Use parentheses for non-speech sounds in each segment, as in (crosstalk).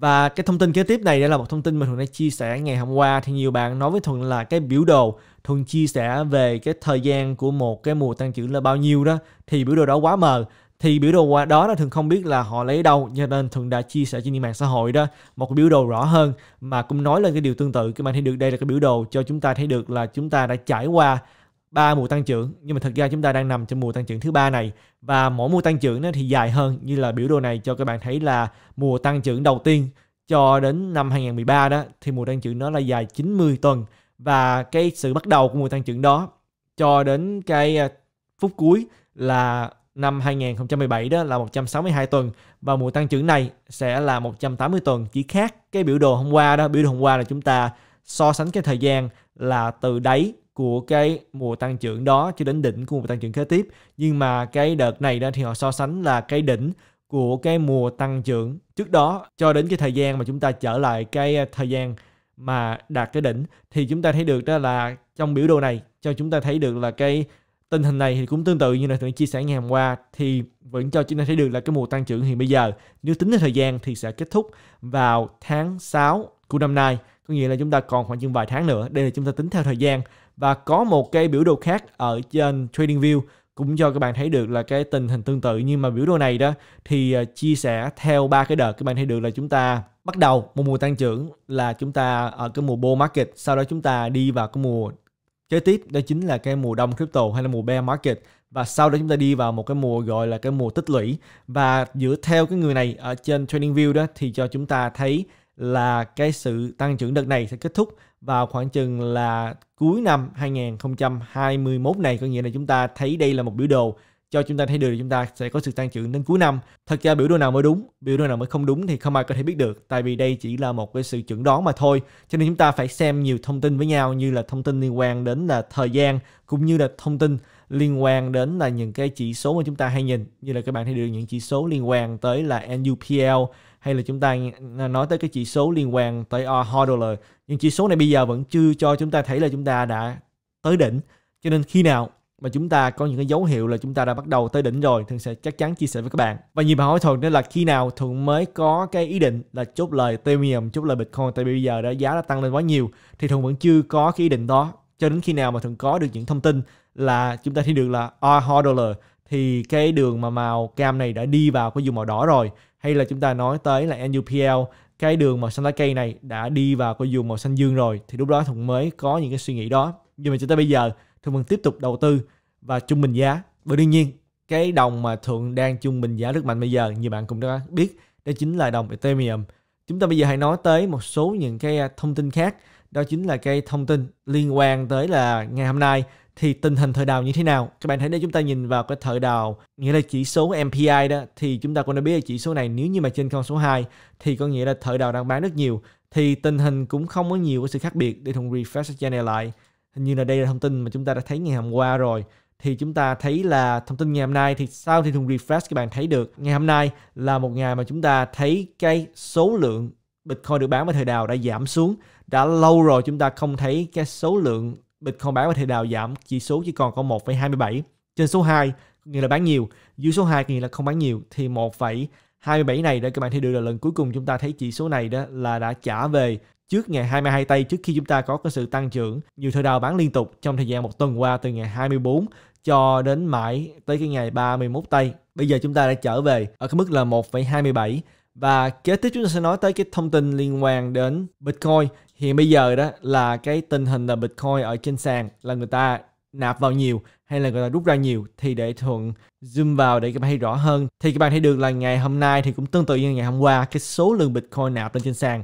Và cái thông tin kế tiếp này đây là một thông tin mà Thuận đã chia sẻ ngày hôm qua thì nhiều bạn nói với Thuận là cái biểu đồ Thuận chia sẻ về cái thời gian của một cái mùa tăng trưởng là bao nhiêu đó thì biểu đồ đó quá mờ thì biểu đồ đó là thường không biết là họ lấy đâu cho nên thường đã chia sẻ trên mạng xã hội đó một cái biểu đồ rõ hơn mà cũng nói lên cái điều tương tự các bạn thấy được đây là cái biểu đồ cho chúng ta thấy được là chúng ta đã trải qua ba mùa tăng trưởng nhưng mà thật ra chúng ta đang nằm trong mùa tăng trưởng thứ ba này và mỗi mùa tăng trưởng nó thì dài hơn như là biểu đồ này cho các bạn thấy là mùa tăng trưởng đầu tiên cho đến năm 2013 đó thì mùa tăng trưởng nó là dài 90 tuần và cái sự bắt đầu của mùa tăng trưởng đó cho đến cái à, phút cuối là năm 2017 đó là 162 tuần và mùa tăng trưởng này sẽ là 180 tuần chỉ khác cái biểu đồ hôm qua đó biểu đồ hôm qua là chúng ta so sánh cái thời gian là từ đáy của cái mùa tăng trưởng đó cho đến đỉnh của mùa tăng trưởng kế tiếp nhưng mà cái đợt này đó thì họ so sánh là cái đỉnh của cái mùa tăng trưởng trước đó cho đến cái thời gian mà chúng ta trở lại cái ờ, thời gian mà đạt cái đỉnh thì chúng ta thấy được đó là trong biểu đồ này cho chúng ta thấy được là cái tình hình này thì cũng tương tự như là tôi chia sẻ ngày hôm qua thì vẫn cho chúng ta thấy được là cái mùa tăng trưởng hiện bây giờ nếu tính đến thời gian thì sẽ kết thúc vào tháng 6 của năm nay có nghĩa là chúng ta còn khoảng chừng vài tháng nữa đây là chúng ta tính theo thời gian và có một cái biểu đồ khác ở trên TradingView cũng cho các bạn thấy được là cái tình hình tương tự nhưng mà biểu đồ này đó thì ờ, chia sẻ theo ba cái đợt các bạn thấy được là chúng ta bắt đầu một mùa tăng trưởng là chúng ta ở cái mùa bull market sau đó chúng ta đi vào cái mùa kế tiếp đó chính là cái mùa đông crypto hay là mùa bear market và sau đó chúng ta đi vào một cái mùa gọi là cái mùa tích lũy và dựa theo cái người này ở trên trading view đó thì cho chúng ta thấy là cái sự tăng trưởng đợt này sẽ kết thúc vào khoảng chừng là cuối năm 2021 này có nghĩa là chúng ta thấy đây là một biểu đồ cho chúng ta thấy được chúng ta sẽ có sự tăng trưởng đến cuối năm. Thật ra biểu đồ nào mới đúng, biểu đồ nào mới không đúng thì không ai có thể biết được tại vì đây chỉ là một cái sự chuẩn đoán mà thôi. Cho nên chúng ta phải xem nhiều thông tin với nhau như là thông tin liên quan đến là thời gian cũng như là thông tin liên quan đến là những cái chỉ số mà chúng ta hay nhìn như là các bạn thấy được những chỉ số liên quan tới là NUPL hay là chúng ta nói tới cái chỉ số liên quan tới R hodler nhưng chỉ số này bây giờ vẫn chưa cho chúng ta thấy là chúng ta đã tới đỉnh cho nên khi nào mà chúng ta có những cái dấu hiệu là chúng ta đã bắt đầu tới đỉnh rồi thường sẽ chắc chắn chia sẻ với các bạn và nhiều bạn hỏi thuận nên là khi nào thuận mới có cái ý định là chốt lời Ethereum chốt lời Bitcoin tại vì bây giờ đã giá đã tăng lên quá nhiều thì thuận vẫn chưa có cái ý định đó cho đến khi nào mà thuận có được những thông tin là chúng ta thấy được là R hodler thì cái đường mà màu cam này đã đi vào cái vùng màu đỏ rồi hay là chúng ta nói tới là NUPL cái đường màu xanh lá cây này đã đi vào cái vùng màu xanh dương rồi thì lúc đó Thuận mới có những cái suy nghĩ đó nhưng mà cho tới bây giờ Thuận vẫn tiếp tục đầu tư và trung bình giá và đương nhiên cái đồng mà Thuận đang trung bình giá rất mạnh bây giờ như bạn cũng đã biết đó chính là đồng Ethereum chúng ta bây giờ hãy nói tới một số những cái thông tin khác đó chính là cái thông tin liên quan tới là ngày hôm nay thì tình hình thời đào như thế nào các bạn thấy nếu chúng ta nhìn vào cái thời đào nghĩa là chỉ số MPI đó thì chúng ta cũng đã biết là chỉ số này nếu như mà trên con số 2 thì có nghĩa là thời đào đang bán rất nhiều thì tình hình cũng không có nhiều cái sự khác biệt để thùng refresh cho channel lại hình như là đây là thông tin mà chúng ta đã thấy ngày hôm qua rồi thì chúng ta thấy là thông tin ngày hôm nay thì sau thì thùng refresh các bạn thấy được ngày hôm nay là một ngày mà chúng ta thấy cái số lượng Bitcoin được bán với thời đào đã giảm xuống đã lâu rồi chúng ta không thấy cái số lượng Bitcoin bán có thể đào giảm chỉ số chỉ còn có 1,27 trên số 2 nghĩa là bán nhiều dưới số 2 nghĩa là không bán nhiều thì 1,27 này đó các bạn thấy được là lần cuối cùng chúng ta thấy chỉ số này đó là đã trả về trước ngày 22 tây trước khi chúng ta có cái sự tăng trưởng nhiều thời đào bán liên tục trong thời gian một tuần qua từ ngày 24 cho đến mãi tới cái ngày 31 tây bây giờ chúng ta đã trở về ở cái mức là 1,27 và kế tiếp chúng ta sẽ nói tới cái thông tin liên quan đến Bitcoin hiện bây giờ đó là cái tình hình là Bitcoin ở trên sàn là người ta nạp vào nhiều hay là người ta rút ra nhiều thì để thuận zoom vào để các bạn thấy rõ hơn thì các bạn thấy được là ngày hôm nay thì cũng tương tự như ngày hôm qua cái số lượng Bitcoin nạp lên trên sàn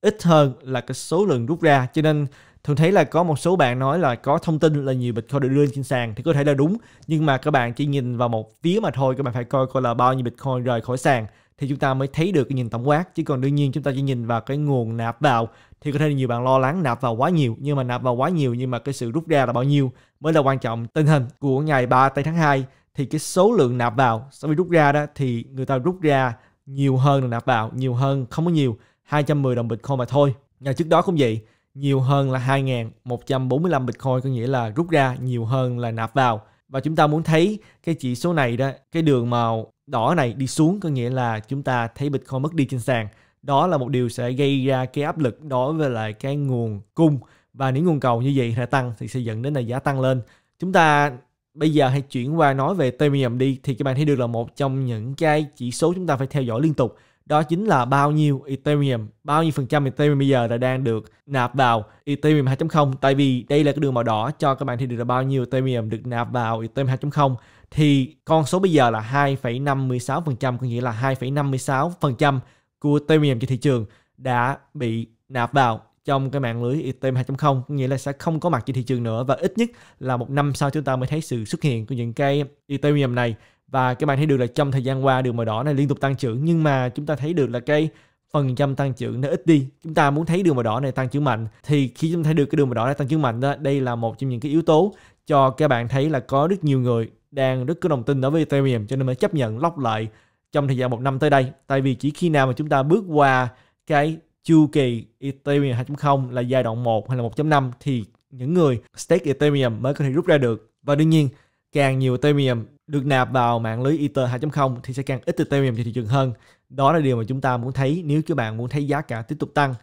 ít hơn là cái số lượng rút ra cho nên thường thấy là có một số bạn nói là có thông tin là nhiều bitcoin được đưa lên trên sàn thì có thể là đúng nhưng mà các bạn chỉ nhìn vào một phía mà thôi các bạn phải coi coi là bao nhiêu bitcoin rời khỏi sàn thì chúng ta mới thấy được cái nhìn tổng quát chứ còn đương nhiên chúng ta chỉ nhìn vào cái nguồn nạp vào thì có thể nhiều bạn lo lắng nạp vào quá nhiều nhưng mà nạp vào quá nhiều nhưng mà cái sự rút ra là bao nhiêu mới là quan trọng tình hình của ngày 3 tây tháng 2 thì cái số lượng nạp vào so với rút ra đó thì người ta rút ra nhiều hơn là nạp vào nhiều hơn không có nhiều 210 đồng Bitcoin mà thôi ngày trước đó cũng vậy nhiều hơn là 2.145 Bitcoin có nghĩa là rút ra nhiều hơn là nạp vào và chúng ta muốn thấy cái chỉ số này đó cái đường màu đỏ này đi xuống có nghĩa là chúng ta thấy Bitcoin mất đi trên sàn đó là một điều sẽ gây ra cái áp lực đối với lại cái nguồn cung và nếu nguồn cầu như vậy sẽ tăng thì sẽ dẫn đến là giá tăng lên chúng ta bây giờ hãy chuyển qua nói về Ethereum đi thì các bạn thấy được là một trong những cái chỉ số chúng ta phải theo dõi liên tục đó chính là bao nhiêu Ethereum, bao nhiêu phần trăm Ethereum bây giờ là đang được nạp vào Ethereum 2.0 tại vì đây là cái đường màu đỏ cho các bạn thì được là bao nhiêu Ethereum được nạp vào Ethereum 2.0 thì con số bây giờ là 2,56% có nghĩa là 2,56% của Ethereum trên thị trường đã bị nạp vào trong cái mạng lưới Ethereum 2.0 có nghĩa là sẽ không có mặt trên thị trường nữa và ít nhất là một năm sau chúng ta mới thấy sự xuất hiện của những cái Ethereum này và các bạn thấy được là trong thời gian qua đường màu đỏ này liên tục tăng trưởng nhưng mà chúng ta thấy được là cái phần trăm tăng trưởng nó ít đi chúng ta muốn thấy đường màu đỏ này tăng trưởng mạnh thì khi chúng ta thấy được cái đường màu đỏ này tăng trưởng mạnh đó đây là một trong những cái yếu tố cho các bạn thấy là có rất nhiều người đang rất có đồng tin đối với Ethereum cho nên mới chấp nhận lóc lại trong thời gian một năm tới đây tại vì chỉ khi nào mà chúng ta bước qua cái chu kỳ Ethereum 2.0 là giai đoạn 1 hay là 1.5 thì những người stake Ethereum mới có thể rút ra được và đương nhiên càng nhiều Ethereum được nạp vào mạng lưới Ether 2.0 thì sẽ càng ít Ethereum trên thị trường hơn. Đó là điều mà chúng ta muốn thấy nếu các bạn muốn thấy giá cả tiếp tục tăng.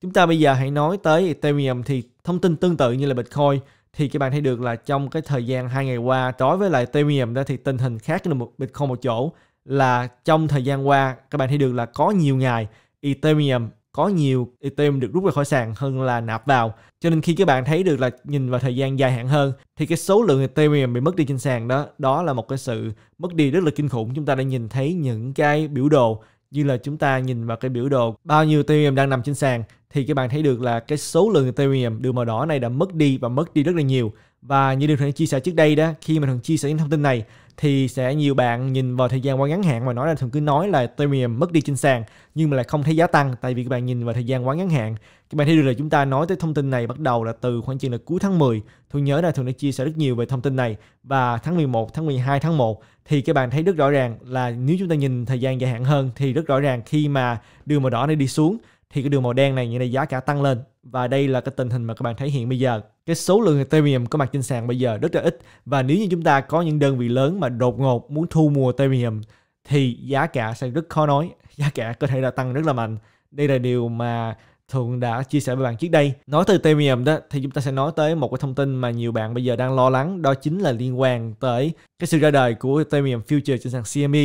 Chúng ta bây giờ hãy nói tới Ethereum thì thông tin tương tự như là Bitcoin thì các bạn thấy được là trong cái thời gian hai ngày qua đối với lại Ethereum đó thì tình hình khác là một Bitcoin một chỗ là trong thời gian qua các bạn thấy được là có nhiều ngày Ethereum có nhiều item được rút ra khỏi sàn hơn là nạp vào. Cho nên khi các bạn thấy được là nhìn vào thời gian dài hạn hơn thì cái số lượng item bị mất đi trên sàn đó, đó là một cái sự mất đi rất là kinh khủng. Chúng ta đã nhìn thấy những cái biểu đồ như là chúng ta nhìn vào cái biểu đồ bao nhiêu Ethereum đang nằm trên sàn thì các bạn thấy được là cái số lượng Ethereum đường màu đỏ này đã mất đi và mất đi rất là nhiều và như điều thường chia sẻ trước đây đó khi mà thường chia sẻ những thông tin này thì sẽ nhiều bạn nhìn vào thời gian quá ngắn hạn mà nói là thường cứ nói là Ethereum mất đi trên sàn nhưng mà lại không thấy giá tăng tại vì các bạn nhìn vào thời gian quá ngắn hạn các bạn thấy được là chúng ta nói tới thông tin này bắt đầu là từ khoảng chừng là cuối tháng 10 thường nhớ là thường đã chia sẻ rất nhiều về thông tin này và tháng 11 tháng 12 tháng 1 thì các bạn thấy rất rõ ràng là nếu chúng ta nhìn thời gian dài hạn hơn thì rất rõ ràng khi mà đường màu đỏ này đi xuống thì cái đường màu đen này nghĩa là giá cả tăng lên và đây là cái tình hình mà các bạn thấy hiện bây giờ cái số lượng Ethereum có mặt trên sàn bây giờ rất là ít và nếu như chúng ta có những đơn vị lớn mà đột ngột muốn thu mua Ethereum thì giá cả sẽ rất khó nói (laughs) giá cả có thể là tăng rất là mạnh đây là điều mà Thuận đã chia sẻ với bạn trước đây. Nói từ Ethereum đó thì chúng ta sẽ nói tới một cái thông tin mà nhiều bạn bây giờ đang lo lắng đó chính là liên quan tới cái sự ra đời của Ethereum Future trên sàn CME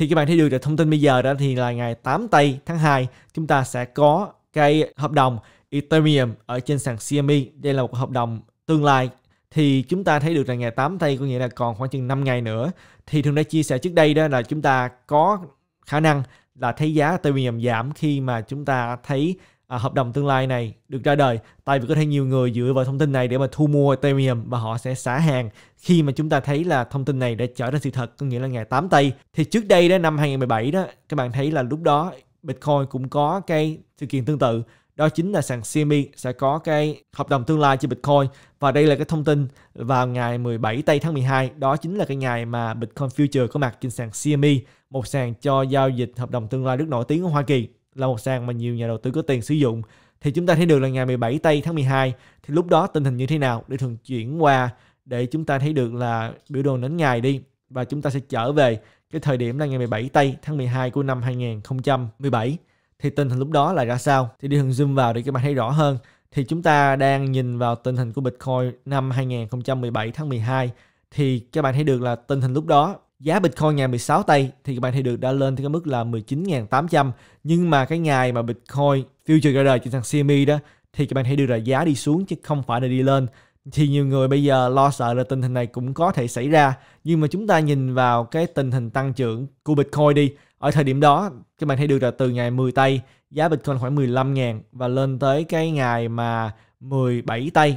thì các bạn thấy được được thông tin bây giờ đó thì là ngày 8 tây tháng 2 chúng ta sẽ có cái hợp đồng Ethereum ở trên sàn CME. Đây là một hợp đồng tương lai thì chúng ta thấy được là ngày 8 tây có nghĩa là còn khoảng chừng 5 ngày nữa. Thì thường đã chia sẻ trước đây đó là chúng ta có khả năng là thấy giá Ethereum giảm khi mà chúng ta thấy à, hợp đồng tương lai này được ra đời tại vì có thể nhiều người dựa vào thông tin này để mà thu mua Ethereum và họ sẽ xả hàng khi mà chúng ta thấy là thông tin này đã trở thành sự thật có nghĩa là ngày 8 tây thì trước đây đó năm 2017 đó các bạn thấy là lúc đó Bitcoin cũng có cái sự kiện tương tự đó chính là sàn CME sẽ có cái hợp đồng tương lai cho Bitcoin và đây là cái thông tin vào ngày 17 tây tháng 12 đó chính là cái ngày mà Bitcoin Future có mặt trên sàn CME một sàn cho giao dịch hợp đồng tương lai rất nổi tiếng ở Hoa Kỳ là một sàn mà nhiều nhà đầu tư có tiền sử dụng thì chúng ta thấy được là ngày 17 tây tháng 12 thì lúc đó tình hình như thế nào để thường chuyển qua để chúng ta thấy được là biểu đồ đến ngày đi và chúng ta sẽ trở về cái thời điểm là ngày 17 tây tháng 12 của năm 2017 thì tình hình lúc đó là ra sao thì đi thường zoom vào để các bạn thấy rõ hơn thì chúng ta đang nhìn vào tình hình của Bitcoin năm 2017 tháng 12 thì các bạn thấy được là tình hình lúc đó giá Bitcoin ngày 16 tây thì các bạn thấy được đã lên tới cái mức là 19.800 nhưng mà cái ngày mà Bitcoin future ra đời trên sàn CME đó thì các bạn thấy được là giá đi xuống chứ không phải là đi lên thì nhiều người bây giờ lo sợ là tình hình này cũng có thể xảy ra nhưng mà chúng ta nhìn vào cái tình hình tăng trưởng của Bitcoin đi ở thời điểm đó các bạn thấy được là từ ngày 10 tây giá Bitcoin khoảng 15.000 và lên tới cái ngày mà 17 tây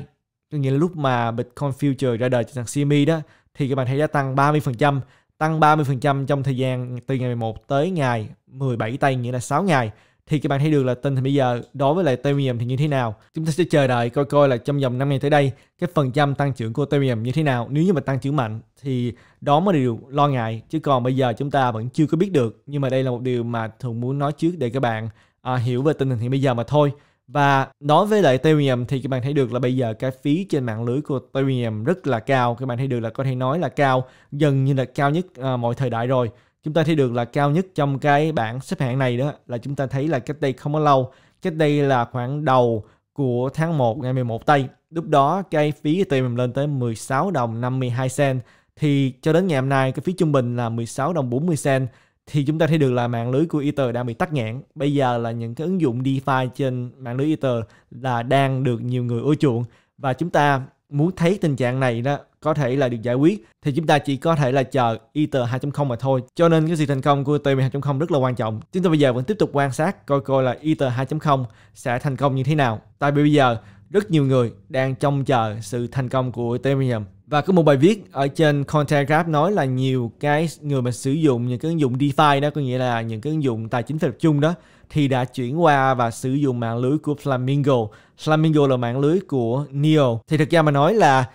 có nghĩa là lúc mà Bitcoin future ra đời trên sàn CME đó thì các bạn thấy đã tăng 30% tăng 30% trong thời gian từ ngày 11 tới ngày 17 tây nghĩa là 6 ngày thì các bạn thấy được là tình hình bây giờ đối với lại Ethereum thì như thế nào. Chúng ta sẽ chờ đợi coi coi là trong vòng 5 ngày tới đây cái phần trăm tăng trưởng của Ethereum như thế nào. Nếu như mà tăng trưởng mạnh thì đó mới là điều lo ngại chứ còn bây giờ chúng ta vẫn chưa có biết được. Nhưng mà đây là một điều mà thường muốn nói trước để các bạn à, hiểu về tình hình hiện bây giờ mà thôi và nói với lại Ethereum thì các bạn thấy được là bây giờ cái phí trên mạng lưới của Ethereum rất là cao các bạn thấy được là có thể nói là cao gần như là cao nhất à, mọi thời đại rồi chúng ta thấy được là cao nhất trong cái bảng xếp hạng này đó là chúng ta thấy là cách đây không có lâu cách đây là khoảng đầu của tháng 1 ngày 11 tây lúc đó cái phí Ethereum lên tới 16 đồng 52 cent thì cho đến ngày hôm nay cái phí trung bình là 16 đồng 40 cent thì chúng ta thấy được là mạng lưới của Ether đang bị tắt nghẽn. Bây giờ là những cái ứng dụng DeFi trên mạng lưới Ether là đang được nhiều người ưa chuộng và chúng ta muốn thấy tình trạng này đó có thể là được giải quyết thì chúng ta chỉ có thể là chờ Ether 2.0 mà thôi. Cho nên cái sự thành công của ETH 2.0 rất là quan trọng. Chúng ta bây giờ vẫn tiếp tục quan sát coi coi là Ether 2.0 sẽ thành công như thế nào. Tại vì bây giờ rất nhiều người đang trông chờ sự thành công của Ethereum và có một bài viết ở trên Content Graph nói là nhiều cái người mà sử dụng những cái ứng dụng DeFi đó có nghĩa là những cái ứng dụng tài chính tập trung đó thì đã chuyển qua và sử dụng mạng lưới của Flamingo. Flamingo là mạng lưới của Neo. Thì thực ra mà nói là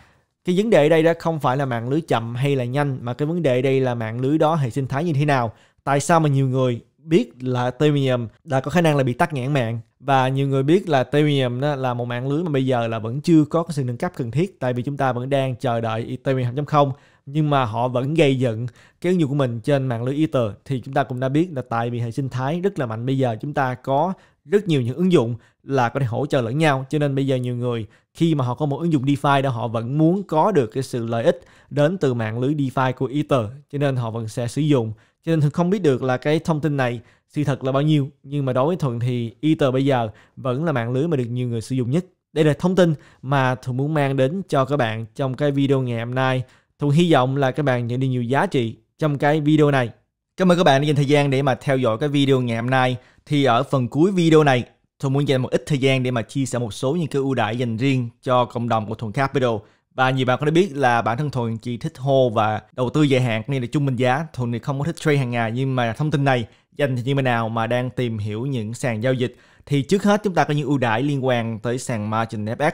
cái vấn đề ở đây đó không phải là mạng lưới chậm hay là nhanh mà cái vấn đề ở đây là mạng lưới đó hệ sinh thái như thế nào. Tại sao mà nhiều người biết là Ethereum đã có khả năng là bị tắt nghẽn mạng và nhiều người biết là Ethereum đó là một mạng lưới mà bây giờ là vẫn chưa có cái sự nâng cấp cần thiết tại vì chúng ta vẫn đang chờ đợi Ethereum 2.0 nhưng mà họ vẫn gây dựng cái ứng dụng của mình trên mạng lưới Ether thì chúng ta cũng đã biết là tại vì hệ sinh thái rất là mạnh bây giờ chúng ta có rất nhiều những ứng dụng là có thể hỗ trợ lẫn nhau cho nên bây giờ nhiều người khi mà họ có một ứng dụng DeFi đó họ vẫn muốn có được cái sự lợi ích đến từ mạng lưới DeFi của Ether cho nên họ vẫn sẽ sử dụng cho nên thuận không biết được là cái thông tin này sự thật là bao nhiêu nhưng mà đối với thuận thì ether bây giờ vẫn là mạng lưới mà được nhiều người sử dụng nhất đây là thông tin mà thuận muốn mang đến cho các bạn trong cái video ngày hôm nay thuận hy vọng là các bạn nhận được nhiều giá trị trong cái video này cảm ơn các bạn đã dành thời gian để mà theo dõi cái video ngày hôm nay thì ở phần cuối video này thuận muốn dành một ít thời gian để mà chia sẻ một số những cái ưu đãi dành riêng cho cộng đồng của thuận capital và nhiều bạn có đã biết là bản thân Thuần chỉ thích hô và đầu tư dài hạn nên là trung bình giá Thuần thì không có thích trade hàng ngày nhưng mà thông tin này dành cho những bạn nào mà đang tìm hiểu những sàn giao dịch thì trước hết chúng ta có những ưu đãi liên quan tới sàn margin FX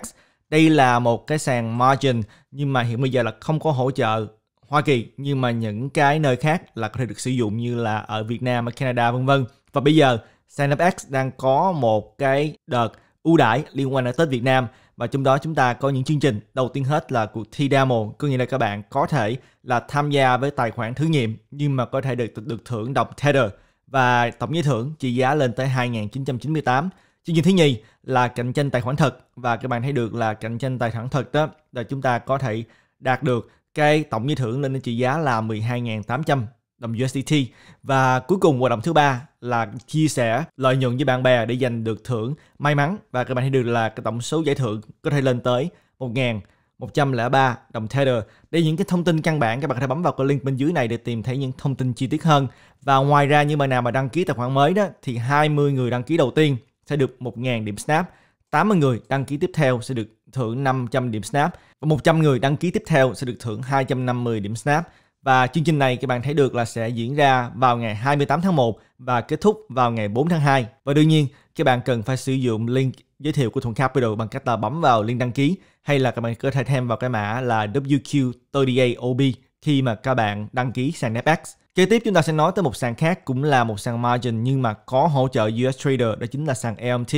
đây là một cái sàn margin nhưng mà hiện bây giờ là không có hỗ trợ Hoa Kỳ nhưng mà những cái nơi khác là có thể được sử dụng như là ở Việt Nam, ở Canada vân vân. Và bây giờ sàn Fx đang có một cái đợt ưu đãi liên quan tới Việt Nam và trong đó chúng ta có những chương trình đầu tiên hết là cuộc thi demo có nghĩa là các bạn có thể là tham gia với tài khoản thử nghiệm nhưng mà có thể được được thưởng đồng Tether và tổng giải thưởng trị giá lên tới 2.998 chương trình thứ nhì là cạnh tranh tài khoản thật và các bạn thấy được là cạnh tranh tài khoản thật đó là chúng ta có thể đạt được cái tổng giải thưởng lên đến trị giá là 12.800 đồng USDT và cuối cùng hoạt động thứ ba là chia sẻ lợi nhuận với bạn bè để giành được thưởng may mắn và các bạn thấy được là cái tổng số giải thưởng có thể lên tới 1.103 đồng Tether. Để những cái thông tin căn bản các bạn có thể bấm vào cái link bên dưới này để tìm thấy những thông tin chi tiết hơn. Và ngoài ra như bạn nào mà đăng ký tài khoản mới đó thì 20 người đăng ký đầu tiên sẽ được 1.000 điểm snap, 80 người đăng ký tiếp theo sẽ được thưởng 500 điểm snap và 100 người đăng ký tiếp theo sẽ được thưởng 250 điểm snap. Và chương trình này các bạn thấy được là sẽ diễn ra vào ngày 28 tháng 1 và kết thúc vào ngày 4 tháng 2. Và đương nhiên, các bạn cần phải sử dụng link giới thiệu của Thuận Capital bằng cách là bấm vào link đăng ký hay là các bạn có thể thêm vào cái mã là WQ38OB khi mà các bạn đăng ký sàn Netflix. Kế tiếp chúng ta sẽ nói tới một sàn khác cũng là một sàn margin nhưng mà có hỗ trợ US Trader đó chính là sàn LMT.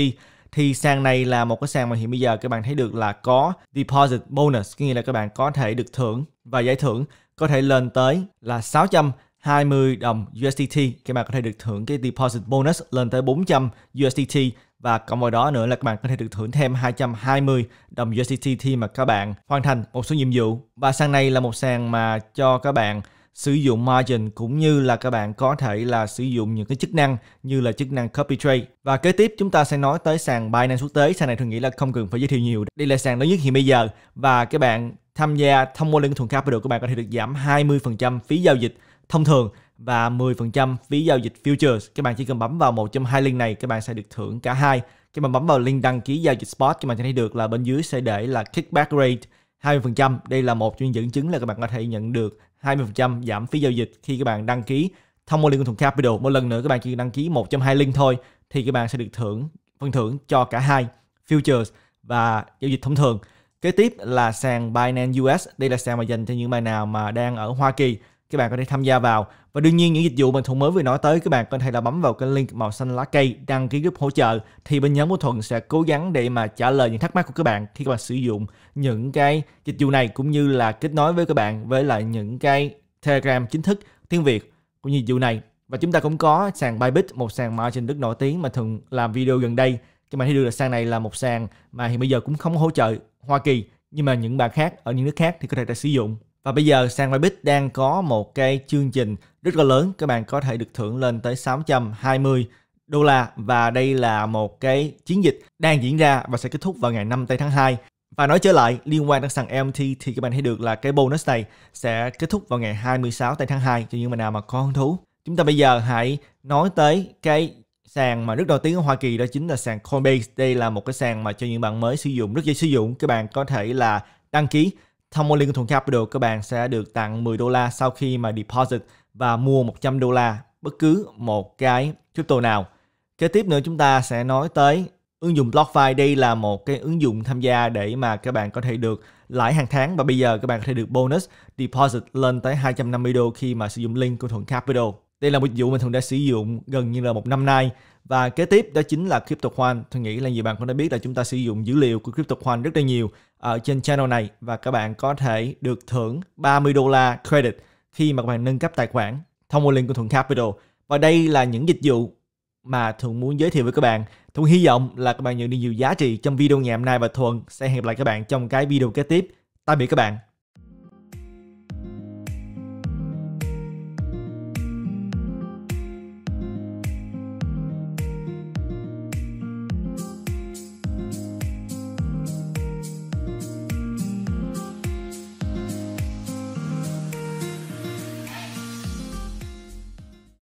Thì sàn này là một cái sàn mà hiện bây giờ các bạn thấy được là có deposit bonus, nghĩa là các bạn có thể được thưởng và giải thưởng có thể lên tới là 620 đồng USDT. Các bạn có thể được thưởng cái deposit bonus lên tới 400 USDT và cộng vào đó nữa là các bạn có thể được thưởng thêm 220 đồng USDT khi mà các bạn hoàn thành một số nhiệm vụ. Và sàn này là một sàn mà cho các bạn sử dụng margin cũng như là các bạn có thể là sử dụng những cái chức năng như là chức năng copy trade. Và kế tiếp chúng ta sẽ nói tới sàn Binance quốc tế. Sàn này tôi nghĩ là không cần phải giới thiệu nhiều. Đây là sàn lớn nhất hiện bây giờ và các bạn Tham gia thông qua link thuần capital của bạn có thể được giảm 20% phí giao dịch thông thường và 10% phí giao dịch futures. Các bạn chỉ cần bấm vào một trong hai link này các bạn sẽ được thưởng cả hai. khi bạn bấm vào link đăng ký giao dịch spot các bạn sẽ thấy được là bên dưới sẽ để là kickback rate 20%. Đây là một trong dẫn chứng là các bạn có thể nhận được 20% giảm phí giao dịch khi các bạn đăng ký thông qua link của Thuận Capital. Một lần nữa các bạn chỉ đăng ký một trong hai link thôi thì các bạn sẽ được thưởng phần thưởng cho cả hai futures và giao dịch thông thường. Kế tiếp là sàn Binance US. Đây là sàn mà dành cho những bạn nào mà đang ở Hoa Kỳ. Các bạn có thể tham gia vào. Và đương nhiên những dịch vụ mình Thuận mới vừa nói tới các bạn có thể là bấm vào cái link màu xanh lá cây đăng ký group hỗ trợ thì bên nhóm của Thuận sẽ cố gắng để mà trả lời những thắc mắc của các bạn khi các bạn sử dụng những cái dịch vụ này cũng như là kết nối với các bạn với lại những cái Telegram chính thức tiếng Việt của dịch vụ này. Và chúng ta cũng có sàn Bybit, một sàn margin rất nổi tiếng mà Thuận làm video gần đây cho mà thấy được là sàn này là một sàn mà hiện bây giờ cũng không hỗ trợ Hoa Kỳ nhưng mà những bạn khác ở những nước khác thì có thể đã sử dụng và bây giờ sàn Bybit đang có một cái chương trình rất là lớn các bạn có thể được thưởng lên tới 620 đô la và đây là một cái chiến dịch đang diễn ra và sẽ kết thúc vào ngày 5 tây tháng 2 và nói trở lại liên quan đến sàn MT thì các bạn thấy được là cái bonus này sẽ kết thúc vào ngày 26 tây tháng 2 cho những bạn nào mà có hứng thú chúng ta bây giờ hãy nói tới cái sàn mà rất đầu tiếng ở Hoa Kỳ đó chính là sàn Coinbase. Đây là một cái sàn mà cho những bạn mới sử dụng rất dễ sử dụng. Các bạn có thể là đăng ký thông qua link của Capital các bạn sẽ được tặng 10 đô la sau khi mà deposit và mua 100 đô la bất cứ một cái crypto nào. Kế tiếp nữa chúng ta sẽ nói tới ứng dụng BlockFi. Đây là một cái ứng dụng tham gia để mà các bạn có thể được lãi hàng tháng và bây giờ các bạn có thể được bonus deposit lên tới 250 đô khi mà sử dụng link của Thuận Capital. Đây là một dịch vụ mình thường đã sử dụng gần như là một năm nay và kế tiếp đó chính là CryptoQuant. Tôi nghĩ là nhiều bạn cũng đã biết là chúng ta sử dụng dữ liệu của CryptoQuant rất là nhiều ở trên channel này và các bạn có thể được thưởng 30 đô la credit khi mà các bạn nâng cấp tài khoản thông qua link của Thuận Capital. Và đây là những dịch vụ mà Thuận muốn giới thiệu với các bạn. Thuận hy vọng là các bạn nhận được nhiều giá trị trong video ngày hôm nay và Thuận sẽ hẹn gặp lại các bạn trong cái video kế tiếp. Tạm biệt các bạn.